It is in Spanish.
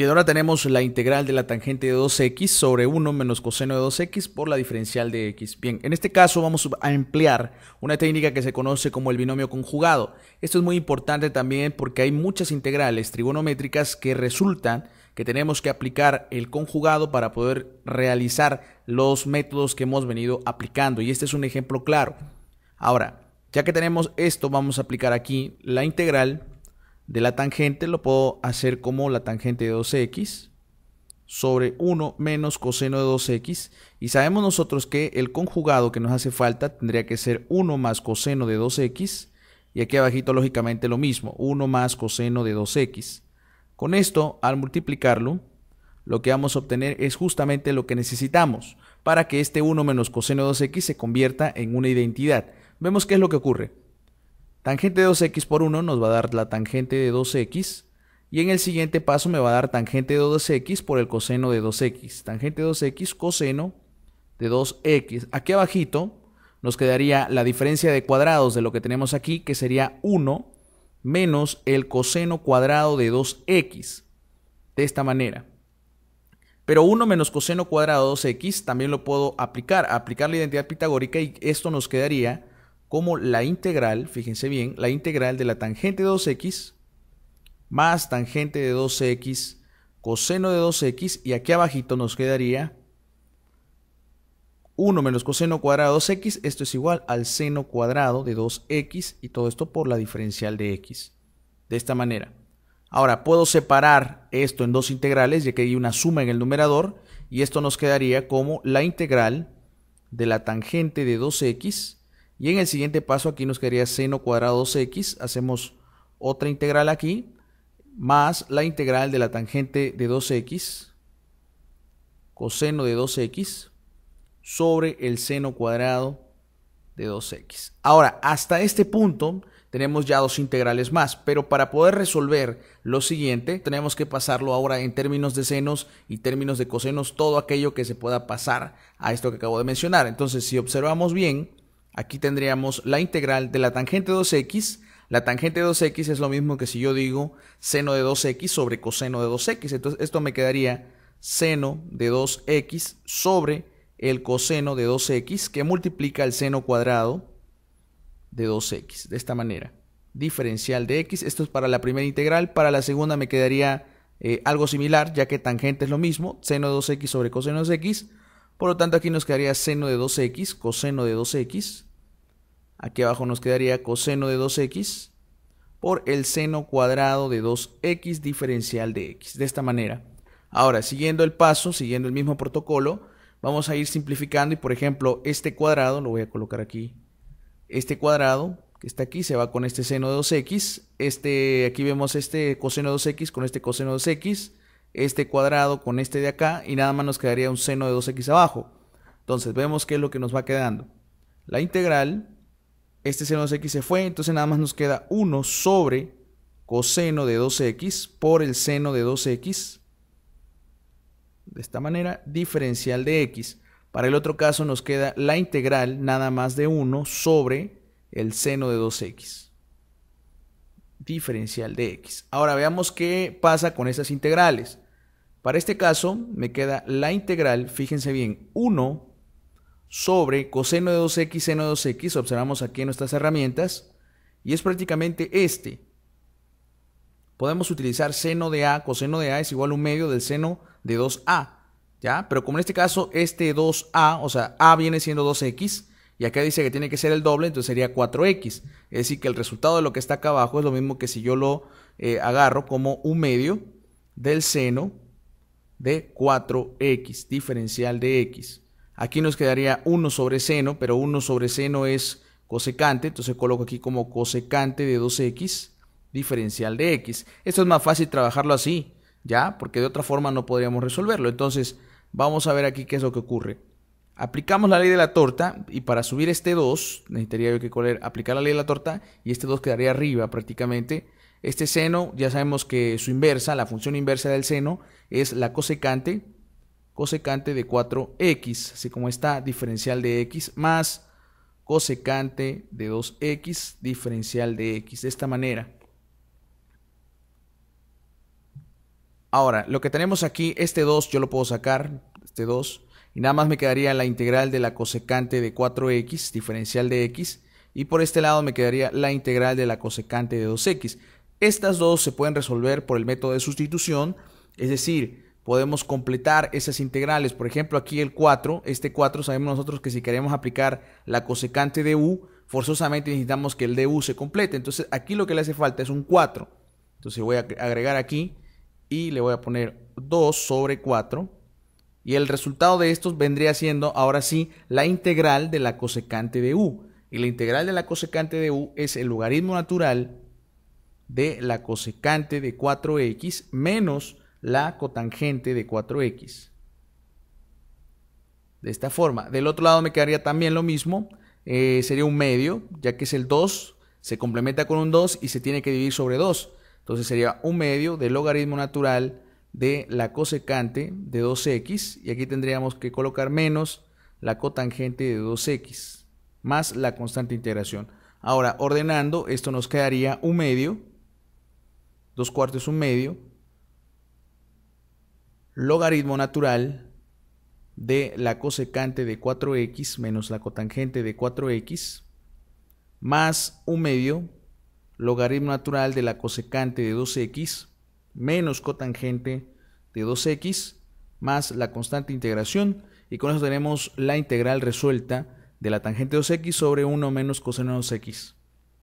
Y ahora tenemos la integral de la tangente de 2x sobre 1 menos coseno de 2x por la diferencial de x. Bien, en este caso vamos a emplear una técnica que se conoce como el binomio conjugado. Esto es muy importante también porque hay muchas integrales trigonométricas que resultan que tenemos que aplicar el conjugado para poder realizar los métodos que hemos venido aplicando. Y este es un ejemplo claro. Ahora, ya que tenemos esto, vamos a aplicar aquí la integral de la tangente lo puedo hacer como la tangente de 2x sobre 1 menos coseno de 2x. Y sabemos nosotros que el conjugado que nos hace falta tendría que ser 1 más coseno de 2x. Y aquí abajito lógicamente lo mismo, 1 más coseno de 2x. Con esto, al multiplicarlo, lo que vamos a obtener es justamente lo que necesitamos para que este 1 menos coseno de 2x se convierta en una identidad. Vemos qué es lo que ocurre. Tangente de 2x por 1 nos va a dar la tangente de 2x. Y en el siguiente paso me va a dar tangente de 2x por el coseno de 2x. Tangente de 2x coseno de 2x. Aquí abajito nos quedaría la diferencia de cuadrados de lo que tenemos aquí, que sería 1 menos el coseno cuadrado de 2x. De esta manera. Pero 1 menos coseno cuadrado de 2x también lo puedo aplicar. Aplicar la identidad pitagórica y esto nos quedaría como la integral, fíjense bien, la integral de la tangente de 2x más tangente de 2x coseno de 2x y aquí abajito nos quedaría 1 menos coseno cuadrado de 2x, esto es igual al seno cuadrado de 2x y todo esto por la diferencial de x. De esta manera. Ahora, puedo separar esto en dos integrales, ya que hay una suma en el numerador, y esto nos quedaría como la integral de la tangente de 2x y en el siguiente paso aquí nos quedaría seno cuadrado 2x, hacemos otra integral aquí, más la integral de la tangente de 2x, coseno de 2x, sobre el seno cuadrado de 2x. Ahora, hasta este punto tenemos ya dos integrales más, pero para poder resolver lo siguiente, tenemos que pasarlo ahora en términos de senos y términos de cosenos, todo aquello que se pueda pasar a esto que acabo de mencionar. Entonces, si observamos bien, Aquí tendríamos la integral de la tangente de 2x. La tangente de 2x es lo mismo que si yo digo seno de 2x sobre coseno de 2x. Entonces esto me quedaría seno de 2x sobre el coseno de 2x que multiplica el seno cuadrado de 2x. De esta manera. Diferencial de x. Esto es para la primera integral. Para la segunda me quedaría eh, algo similar ya que tangente es lo mismo. Seno de 2x sobre coseno de 2x por lo tanto, aquí nos quedaría seno de 2x, coseno de 2x. Aquí abajo nos quedaría coseno de 2x por el seno cuadrado de 2x diferencial de x. De esta manera. Ahora, siguiendo el paso, siguiendo el mismo protocolo, vamos a ir simplificando y, por ejemplo, este cuadrado, lo voy a colocar aquí, este cuadrado que está aquí se va con este seno de 2x, este, aquí vemos este coseno de 2x con este coseno de 2x, este cuadrado con este de acá y nada más nos quedaría un seno de 2x abajo. Entonces vemos qué es lo que nos va quedando. La integral, este seno de 2x se fue, entonces nada más nos queda 1 sobre coseno de 2 x por el seno de 2 x De esta manera, diferencial de x. Para el otro caso nos queda la integral nada más de 1 sobre el seno de 2x diferencial de x. Ahora veamos qué pasa con esas integrales. Para este caso me queda la integral, fíjense bien, 1 sobre coseno de 2x, seno de 2x, observamos aquí en nuestras herramientas, y es prácticamente este. Podemos utilizar seno de a, coseno de a es igual a un medio del seno de 2a, ¿ya? Pero como en este caso este 2a, o sea, a viene siendo 2x, y acá dice que tiene que ser el doble, entonces sería 4x. Es decir, que el resultado de lo que está acá abajo es lo mismo que si yo lo eh, agarro como un medio del seno de 4x, diferencial de x. Aquí nos quedaría 1 sobre seno, pero 1 sobre seno es cosecante, entonces coloco aquí como cosecante de 2x, diferencial de x. Esto es más fácil trabajarlo así, ¿ya? Porque de otra forma no podríamos resolverlo. Entonces, vamos a ver aquí qué es lo que ocurre. Aplicamos la ley de la torta y para subir este 2, necesitaría yo que aplicar la ley de la torta y este 2 quedaría arriba prácticamente. Este seno, ya sabemos que su inversa, la función inversa del seno, es la cosecante, cosecante de 4x, así como está diferencial de x más cosecante de 2x diferencial de x, de esta manera. Ahora, lo que tenemos aquí, este 2 yo lo puedo sacar, este 2, y nada más me quedaría la integral de la cosecante de 4x, diferencial de x. Y por este lado me quedaría la integral de la cosecante de 2x. Estas dos se pueden resolver por el método de sustitución. Es decir, podemos completar esas integrales. Por ejemplo, aquí el 4. Este 4 sabemos nosotros que si queremos aplicar la cosecante de u, forzosamente necesitamos que el de u se complete. Entonces aquí lo que le hace falta es un 4. Entonces voy a agregar aquí y le voy a poner 2 sobre 4 y el resultado de estos vendría siendo ahora sí la integral de la cosecante de u. Y la integral de la cosecante de u es el logaritmo natural de la cosecante de 4x menos la cotangente de 4x. De esta forma. Del otro lado me quedaría también lo mismo. Eh, sería un medio, ya que es el 2, se complementa con un 2 y se tiene que dividir sobre 2. Entonces sería un medio del logaritmo natural de la cosecante de 2x y aquí tendríamos que colocar menos la cotangente de 2x más la constante de integración. Ahora, ordenando, esto nos quedaría un medio, dos cuartos un medio, logaritmo natural de la cosecante de 4x menos la cotangente de 4x más un medio logaritmo natural de la cosecante de 2x menos cotangente de 2x más la constante integración y con eso tenemos la integral resuelta de la tangente de 2x sobre 1 menos coseno de 2x.